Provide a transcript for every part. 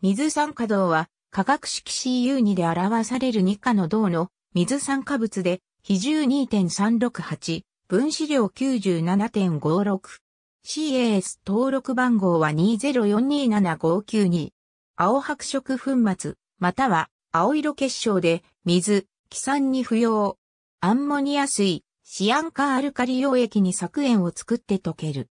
水酸化銅は、化学式 CU2 で表される2価の銅の水酸化物で、比重2.368、分子量97.56。CAS 登録番号は2 0 4 2 7 5 9 2青白色粉末、または青色結晶で、水、気酸に不要。アンモニア水、シアン化アルカリ溶液に削塩を作って溶ける。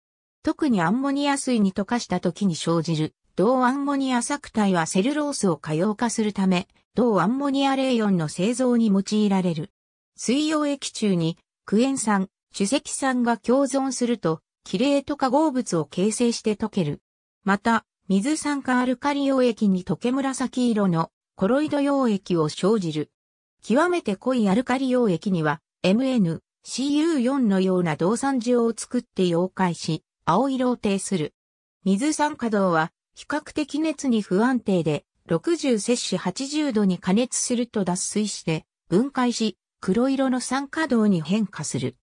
特にアンモニア水に溶かした時に生じる銅アンモニア作体はセルロースを可溶化するため、銅アンモニアレイオンの製造に用いられる。水溶液中にクエン酸、主石酸が共存すると、キレート化合物を形成して溶ける。また、水酸化アルカリ溶液に溶け紫色のコロイド溶液を生じる。極めて濃いアルカリ溶液には、MN、CU4 のような銅酸塩を作って溶解し、青色を呈する。水酸化銅は比較的熱に不安定で、60摂氏80度に加熱すると脱水して分解し、黒色の酸化銅に変化する。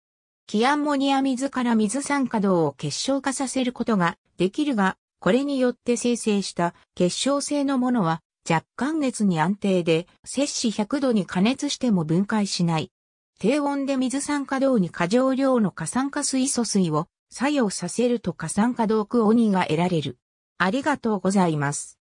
キアンモニア水から水酸化銅を結晶化させることができるが、これによって生成した結晶性のものは若干熱に安定で、摂氏100度に加熱しても分解しない。低温で水酸化銅に過剰量の過酸化水素水を作用させると過酸化銅クオニが得られる。ありがとうございます。